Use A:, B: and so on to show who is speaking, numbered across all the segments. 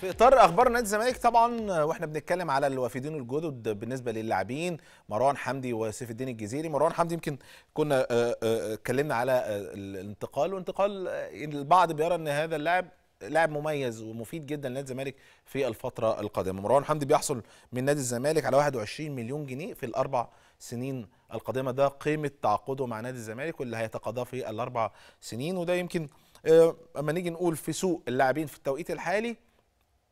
A: في اطار اخبار نادي الزمالك طبعا واحنا بنتكلم على الوافدين الجدد بالنسبه للاعبين مروان حمدي وسيف الدين الجزيري مروان حمدي يمكن كنا آه، آه، اتكلمنا على آه، الانتقال وانتقال البعض بيرى ان هذا اللاعب لاعب مميز ومفيد جدا لنادي الزمالك في الفتره القادمه مروان حمدي بيحصل من نادي الزمالك على 21 مليون جنيه في الاربع سنين القادمه ده قيمه تعاقده مع نادي الزمالك واللي هيتقاضاه في الاربع سنين وده يمكن اما نيجي نقول في سوق اللاعبين في التوقيت الحالي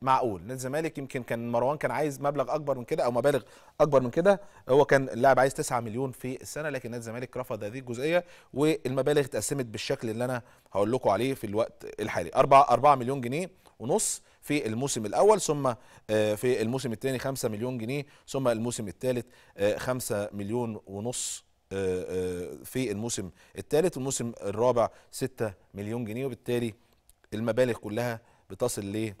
A: معقول نادي الزمالك يمكن كان مروان كان عايز مبلغ اكبر من كده او مبالغ اكبر من كده هو كان اللاعب عايز 9 مليون في السنه لكن نادي الزمالك رفض هذه الجزئيه والمبالغ اتقسمت بالشكل اللي انا هقول لكم عليه في الوقت الحالي 4 4 مليون جنيه ونص في الموسم الاول ثم آه، في الموسم الثاني 5 مليون جنيه ثم الموسم الثالث 5 آه، مليون ونص آه، في الموسم الثالث والموسم الرابع 6 مليون جنيه وبالتالي المبالغ كلها بتصل ل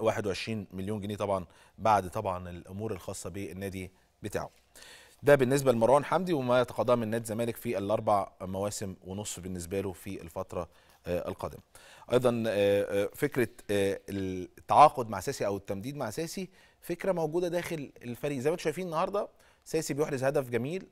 A: 21 مليون جنيه طبعا بعد طبعا الامور الخاصه بالنادي بتاعه ده بالنسبه لمروان حمدي وما يتقاضاه من نادي الزمالك في الاربع مواسم ونص بالنسبه له في الفتره آه، القادمه ايضا آه، آه، فكره التعاقد مع ساسي او التمديد مع ساسي فكره موجوده داخل الفريق زي ما انتم شايفين النهارده ساسي بيحرز هدف جميل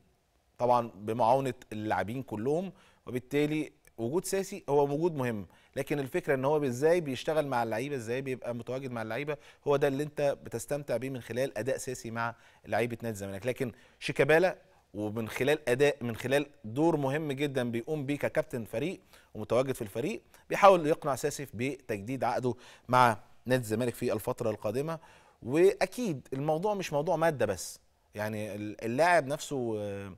A: طبعا بمعاونه اللاعبين كلهم وبالتالي وجود ساسي هو وجود مهم لكن الفكره ان هو ازاي بيشتغل مع اللعيبه ازاي بيبقى متواجد مع اللعيبه هو ده اللي انت بتستمتع بيه من خلال اداء ساسي مع لعيبه نادي الزمالك لكن شيكابالا ومن خلال اداء من خلال دور مهم جدا بيقوم بيه ككابتن فريق ومتواجد في الفريق بيحاول يقنع ساسي بتجديد عقده مع نادي الزمالك في الفتره القادمه واكيد الموضوع مش موضوع ماده بس يعني اللاعب نفسه آه،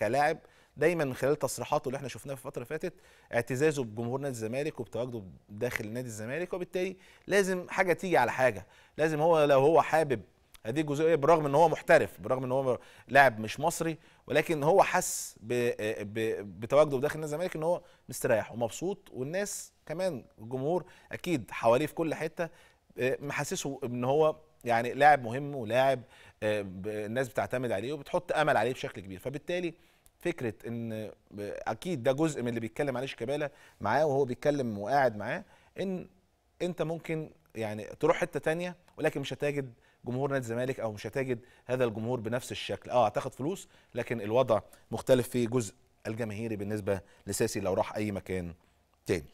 A: كلاعب دايما من خلال تصريحاته اللي احنا شفناها في الفتره اللي فاتت اعتزازه بجمهور نادي الزمالك وبتواجده داخل نادي الزمالك وبالتالي لازم حاجه تيجي على حاجه لازم هو لو هو حابب هذه الجزئيه برغم ان هو محترف برغم ان هو لاعب مش مصري ولكن هو حس بتواجده داخل نادي الزمالك ان هو مستريح ومبسوط والناس كمان الجمهور اكيد حواليه في كل حته آه، محسسه ان هو يعني لاعب مهم ولاعب آه، الناس بتعتمد عليه وبتحط امل عليه بشكل كبير فبالتالي فكره ان اكيد ده جزء من اللي بيتكلم عليه شيكابالا معاه وهو بيتكلم وقاعد معاه ان انت ممكن يعني تروح حته تانية ولكن مش هتجد جمهور نادي الزمالك او مش هتجد هذا الجمهور بنفس الشكل اه هتاخد فلوس لكن الوضع مختلف في جزء الجماهيري بالنسبه لساسي لو راح اي مكان تاني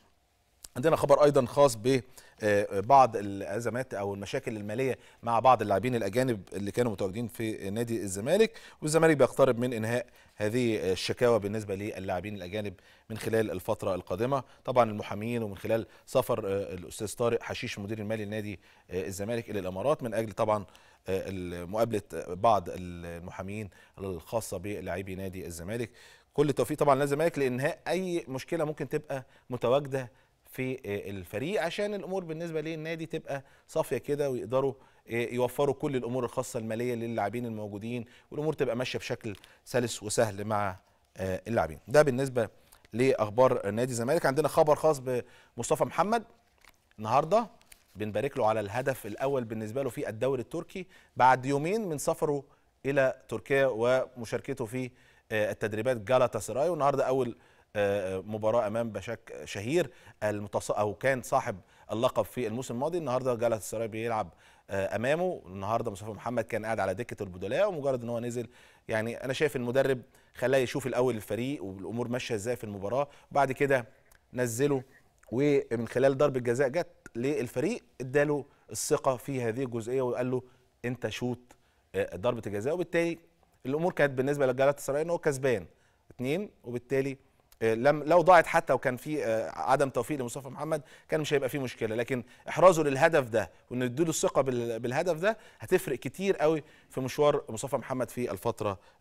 A: عندنا خبر ايضا خاص ب آه، بعض الازمات او المشاكل الماليه مع بعض اللاعبين الاجانب اللي كانوا متواجدين في نادي الزمالك والزمالك بيقترب من انهاء هذه الشكاوى بالنسبه للاعبين الاجانب من خلال الفتره القادمه طبعا المحامين ومن خلال سفر آه، الاستاذ طارق حشيش المدير المالي لنادي آه، الزمالك الى الامارات من اجل طبعا مقابله بعض المحامين الخاصه بلاعبي نادي الزمالك كل التوفيق طبعا للزمالك لانهاء اي مشكله ممكن تبقى متواجده في آه، الفريق عشان الامور بالنسبه للنادي تبقى صافيه كده ويقدروا آه، يوفروا كل الامور الخاصه الماليه للاعبين الموجودين والامور تبقى ماشيه بشكل سلس وسهل مع آه، اللاعبين ده بالنسبه لاخبار نادي الزمالك عندنا خبر خاص بمصطفى محمد النهارده بنبارك له على الهدف الاول بالنسبه له في الدوري التركي بعد يومين من سفره الى تركيا ومشاركته في التدريبات جالاتا سراي والنهارده اول آه، آه، مباراه امام بشك شهير المتص... او كان صاحب اللقب في الموسم الماضي النهارده جاله السراي بيلعب آه، امامه النهارده مصطفى محمد كان قاعد على دكه البدلاء ومجرد ان هو نزل يعني انا شايف المدرب خلاه يشوف الاول الفريق والامور ماشيه ازاي في المباراه بعد كده نزله ومن خلال ضربه جزاء جت للفريق اداله الثقه في هذه الجزئيه وقال له انت شوت ضربه الجزاء وبالتالي الامور كانت بالنسبه لجلاله السراي ان هو كسبان اثنين وبالتالي لم لو ضاعت حتى وكان في آه، عدم توفيق لمصطفى محمد كان مش هيبقى فيه مشكله لكن احرازه للهدف ده وان اديله الثقه بالهدف ده هتفرق كتير قوي في مشوار مصطفى محمد في الفتره